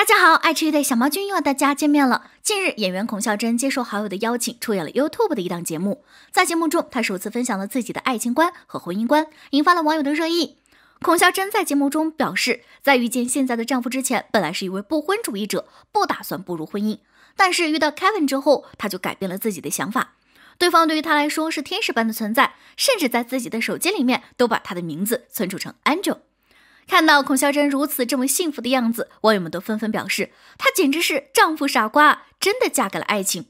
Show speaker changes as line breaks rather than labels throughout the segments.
大家好，爱吃鱼的小猫君又和大家见面了。近日，演员孔孝真接受好友的邀请，出演了 YouTube 的一档节目。在节目中，她首次分享了自己的爱情观和婚姻观，引发了网友的热议。孔孝真在节目中表示，在遇见现在的丈夫之前，本来是一位不婚主义者，不打算步入婚姻。但是遇到 Kevin 之后，她就改变了自己的想法。对方对于她来说是天使般的存在，甚至在自己的手机里面都把他的名字存储成 Angel。看到孔孝真如此这么幸福的样子，网友们都纷纷表示，她简直是丈夫傻瓜，真的嫁给了爱情。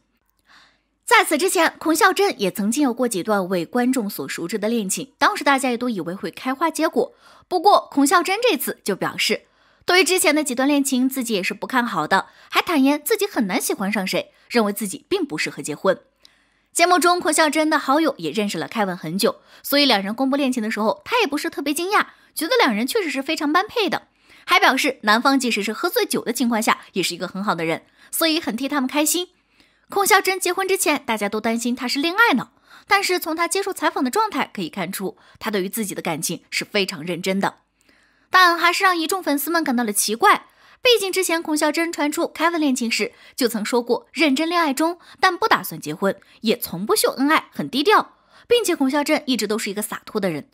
在此之前，孔孝真也曾经有过几段为观众所熟知的恋情，当时大家也都以为会开花结果。不过，孔孝真这次就表示，对于之前的几段恋情，自己也是不看好的，还坦言自己很难喜欢上谁，认为自己并不适合结婚。节目中，孔孝真的好友也认识了凯文很久，所以两人公布恋情的时候，他也不是特别惊讶。觉得两人确实是非常般配的，还表示男方即使是喝醉酒的情况下，也是一个很好的人，所以很替他们开心。孔孝真结婚之前，大家都担心他是恋爱脑，但是从他接受采访的状态可以看出，他对于自己的感情是非常认真的。但还是让一众粉丝们感到了奇怪，毕竟之前孔孝真传出 Kevin 恋情时，就曾说过认真恋爱中，但不打算结婚，也从不秀恩爱，很低调，并且孔孝真一直都是一个洒脱的人。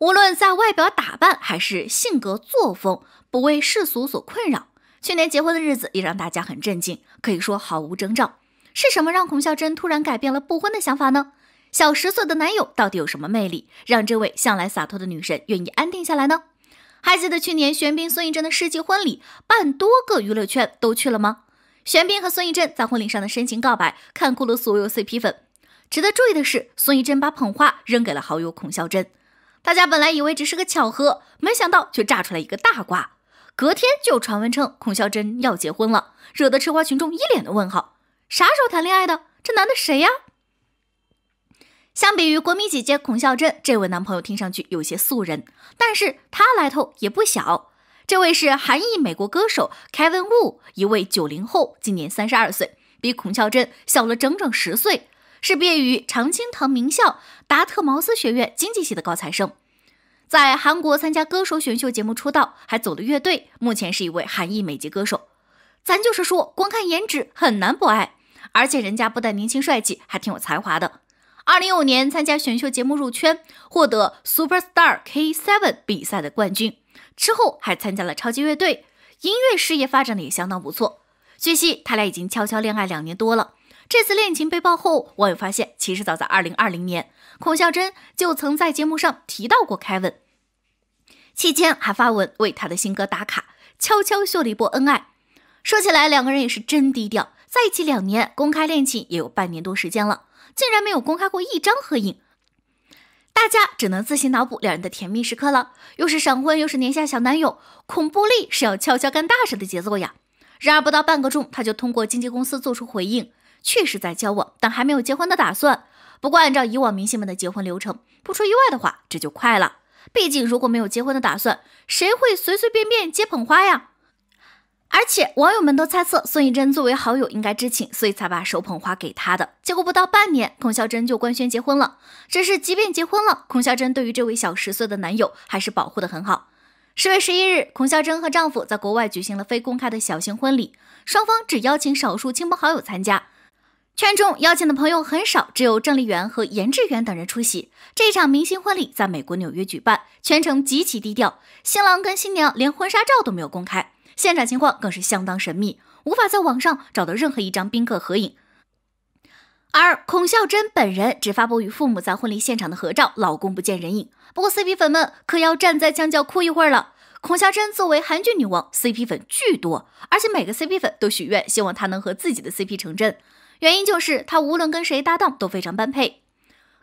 无论在外表打扮还是性格作风，不为世俗所困扰。去年结婚的日子也让大家很震惊，可以说毫无征兆。是什么让孔孝真突然改变了不婚的想法呢？小十岁的男友到底有什么魅力，让这位向来洒脱的女神愿意安定下来呢？还记得去年玄彬孙艺珍的世纪婚礼，半多个娱乐圈都去了吗？玄彬和孙艺珍在婚礼上的深情告白，看哭了所有 CP 粉。值得注意的是，孙艺珍把捧花扔给了好友孔孝真。大家本来以为只是个巧合，没想到却炸出来一个大瓜。隔天就有传闻称孔孝真要结婚了，惹得吃瓜群众一脸的问号：啥时候谈恋爱的？这男的谁呀？相比于国民姐姐孔孝真，这位男朋友听上去有些素人，但是他来头也不小。这位是韩裔美国歌手 Kevin Wu，一位九零后，今年三十二岁，比孔孝真小了整整十岁。是毕业于常青藤名校达特茅斯学院经济系的高材生，在韩国参加歌手选秀节目出道，还组了乐队，目前是一位韩裔美籍歌手。咱就是说，光看颜值很难不爱，而且人家不但年轻帅气，还挺有才华的。二零一五年参加选秀节目入圈，获得 Super Star K Seven 比赛的冠军，之后还参加了超级乐队，音乐事业发展的也相当不错。据悉，他俩已经悄悄恋爱两年多了。这次恋情被爆后，网友发现其实早在二零二零年，孔孝真就曾在节目上提到过凯文，期间还发文为他的新歌打卡，悄悄秀了一波恩爱。说起来，两个人也是真低调，在一起两年，公开恋情也有半年多时间了，竟然没有公开过一张合影，大家只能自行脑补两人的甜蜜时刻了。又是闪婚，又是年下小男友，恐怖力是要悄悄干大事的节奏呀！然而不到半个钟，他就通过经纪公司做出回应。确实在交往，但还没有结婚的打算。不过，按照以往明星们的结婚流程，不出意外的话，这就快了。毕竟，如果没有结婚的打算，谁会随随便便接捧花呀？而且，网友们都猜测孙艺珍作为好友应该知情，所以才把手捧花给他的。结果不到半年，孔孝真就官宣结婚了。只是，即便结婚了，孔孝真对于这位小十岁的男友还是保护的很好。十月十一日，孔孝真和丈夫在国外举行了非公开的小型婚礼，双方只邀请少数亲朋好友参加。圈中邀请的朋友很少，只有郑丽媛和严志媛等人出席这场明星婚礼，在美国纽约举办，全程极其低调，新郎跟新娘连婚纱照都没有公开，现场情况更是相当神秘，无法在网上找到任何一张宾客合影。而孔孝真本人只发布与父母在婚礼现场的合照，老公不见人影。不过 CP 粉们可要站在墙角哭一会儿了。孔孝真作为韩剧女王，CP 粉巨多，而且每个 CP 粉都许愿，希望她能和自己的 CP 成真。原因就是他无论跟谁搭档都非常般配。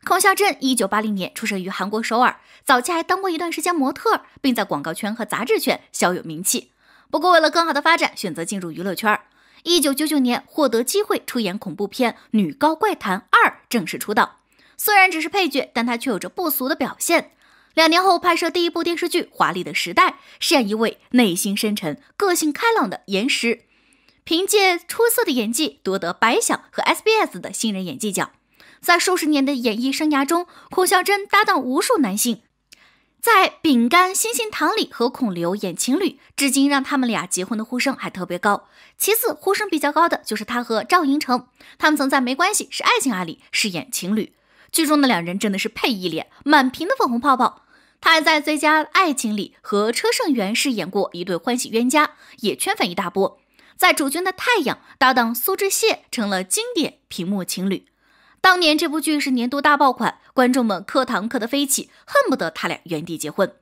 孔孝镇一九八零年出生于韩国首尔，早期还当过一段时间模特，并在广告圈和杂志圈小有名气。不过为了更好的发展，选择进入娱乐圈。一九九九年获得机会出演恐怖片《女高怪谈二》，正式出道。虽然只是配角，但他却有着不俗的表现。两年后拍摄第一部电视剧《华丽的时代》，饰演一位内心深沉、个性开朗的严实。凭借出色的演技，夺得白想和 SBS 的新人演技奖。在数十年的演艺生涯中，孔孝真搭档无数男性，在《饼干星星糖》里和孔刘演情侣，至今让他们俩结婚的呼声还特别高。其次，呼声比较高的就是他和赵寅成，他们曾在《没关系，是爱情啊》里饰演情侣，剧中的两人真的是配一脸，满屏的粉红泡泡。他还在《最佳爱情》里和车胜元饰演过一对欢喜冤家，也圈粉一大波。在《主君的太阳》，搭档苏志燮成了经典屏幕情侣。当年这部剧是年度大爆款，观众们磕糖磕得飞起，恨不得他俩原地结婚。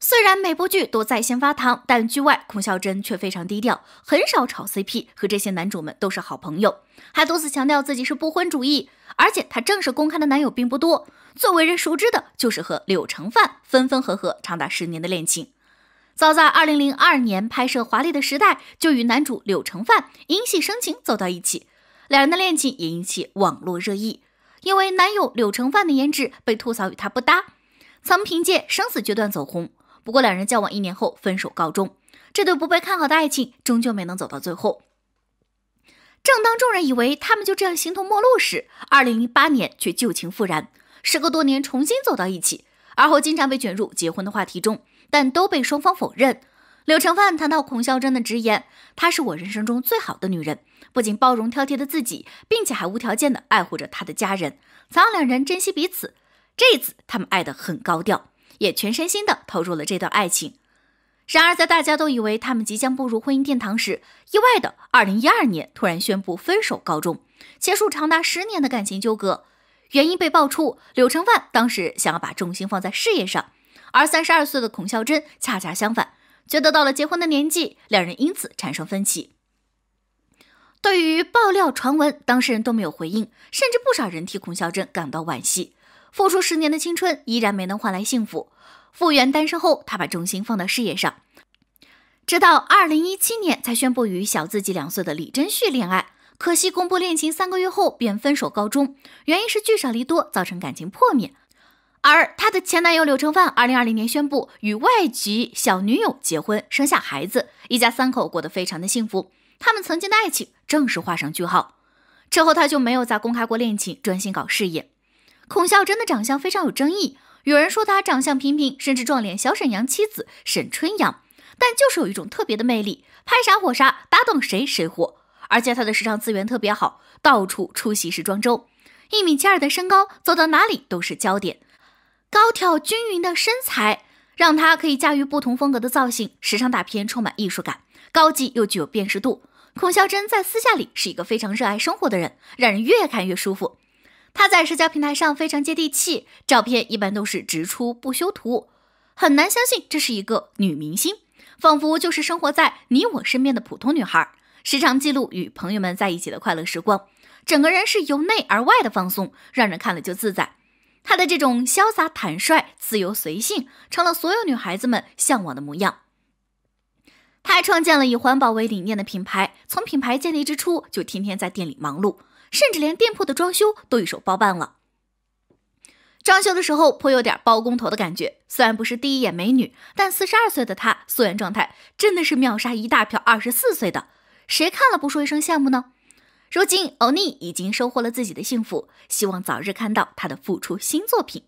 虽然每部剧都在线发糖，但剧外孔孝真却非常低调，很少炒 CP，和这些男主们都是好朋友，还多次强调自己是不婚主义。而且他正式公开的男友并不多，最为人熟知的就是和柳承范分分合合长达十年的恋情。早在2002年拍摄《华丽的时代》就与男主柳承范因戏生情走到一起，两人的恋情也引起网络热议。因为男友柳承范的颜值被吐槽与他不搭，曾凭借《生死决断》走红。不过两人交往一年后分手告终，这对不被看好的爱情终究没能走到最后。正当众人以为他们就这样形同陌路时，2008年却旧情复燃，时隔多年重新走到一起，而后经常被卷入结婚的话题中。但都被双方否认。柳承范谈到孔孝真的直言：“她是我人生中最好的女人，不仅包容挑剔的自己，并且还无条件的爱护着她的家人，才让两人珍惜彼此。这一次，他们爱的很高调，也全身心的投入了这段爱情。然而，在大家都以为他们即将步入婚姻殿堂时，意外的2012年突然宣布分手告终，结束长达十年的感情纠葛。原因被爆出，柳承范当时想要把重心放在事业上。”而三十二岁的孔孝真恰恰相反，觉得到了结婚的年纪，两人因此产生分歧。对于爆料传闻，当事人都没有回应，甚至不少人替孔孝真感到惋惜，付出十年的青春依然没能换来幸福。复原单身后，他把重心放到事业上，直到二零一七年才宣布与小自己两岁的李真旭恋爱，可惜公布恋情三个月后便分手告终，原因是聚少离多，造成感情破灭。而她的前男友柳承范，二零二零年宣布与外籍小女友结婚，生下孩子，一家三口过得非常的幸福。他们曾经的爱情正式画上句号。之后他就没有再公开过恋情，专心搞事业。孔孝真的长相非常有争议，有人说他长相平平，甚至撞脸小沈阳妻子沈春阳，但就是有一种特别的魅力，拍啥火啥，搭档谁谁火。而且他的时尚资源特别好，到处出席时装周，一米七二的身高，走到哪里都是焦点。高挑均匀的身材，让她可以驾驭不同风格的造型。时尚大片充满艺术感，高级又具有辨识度。孔孝真在私下里是一个非常热爱生活的人，让人越看越舒服。她在社交平台上非常接地气，照片一般都是直出不修图，很难相信这是一个女明星，仿佛就是生活在你我身边的普通女孩。时常记录与朋友们在一起的快乐时光，整个人是由内而外的放松，让人看了就自在。他的这种潇洒坦率、自由随性，成了所有女孩子们向往的模样。他还创建了以环保为理念的品牌，从品牌建立之初就天天在店里忙碌，甚至连店铺的装修都一手包办了。装修的时候颇有点包工头的感觉。虽然不是第一眼美女，但四十二岁的她素颜状态真的是秒杀一大票二十四岁的，谁看了不说一声羡慕呢？如今，欧尼已经收获了自己的幸福，希望早日看到他的复出新作品。